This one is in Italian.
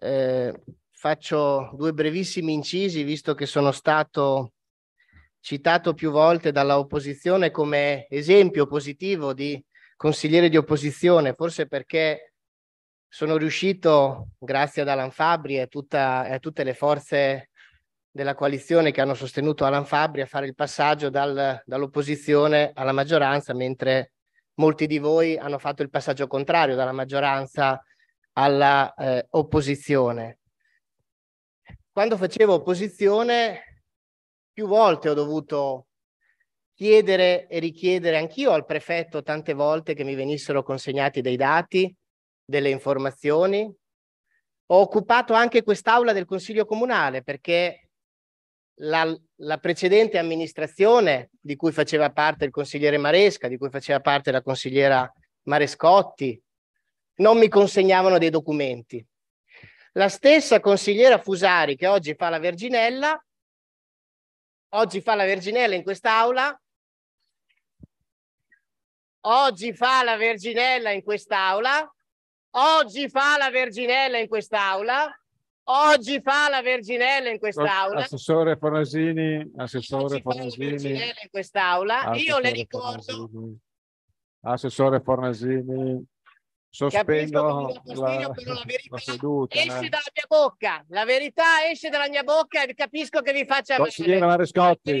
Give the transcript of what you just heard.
Eh, faccio due brevissimi incisi, visto che sono stato citato più volte dalla opposizione come esempio positivo di consigliere di opposizione, forse perché sono riuscito, grazie ad Alan Fabri e, tutta, a tutte le forze della coalizione che hanno sostenuto Alan Fabri, a fare il passaggio dal, dall'opposizione alla maggioranza, mentre molti di voi hanno fatto il passaggio contrario dalla maggioranza alla eh, opposizione. Quando facevo opposizione, più volte ho dovuto chiedere e richiedere anch'io al prefetto tante volte che mi venissero consegnati dei dati, delle informazioni. Ho occupato anche quest'aula del Consiglio Comunale perché la, la precedente amministrazione di cui faceva parte il consigliere Maresca, di cui faceva parte la consigliera Marescotti, non mi consegnavano dei documenti. La stessa consigliera Fusari che oggi fa la Verginella, oggi fa la Verginella in quest'aula, oggi fa la Verginella in quest'aula, oggi fa la Verginella in quest'aula, oggi fa la Verginella in quest'aula. Assessore Fornasini, assessore Fornasini. in quest'aula, io le ricordo. Assessore Fornasini. Sospendo la, però la verità la seduta, esce dalla mia bocca, la verità esce dalla mia bocca e capisco che vi faccia... Consigliere Marescotti.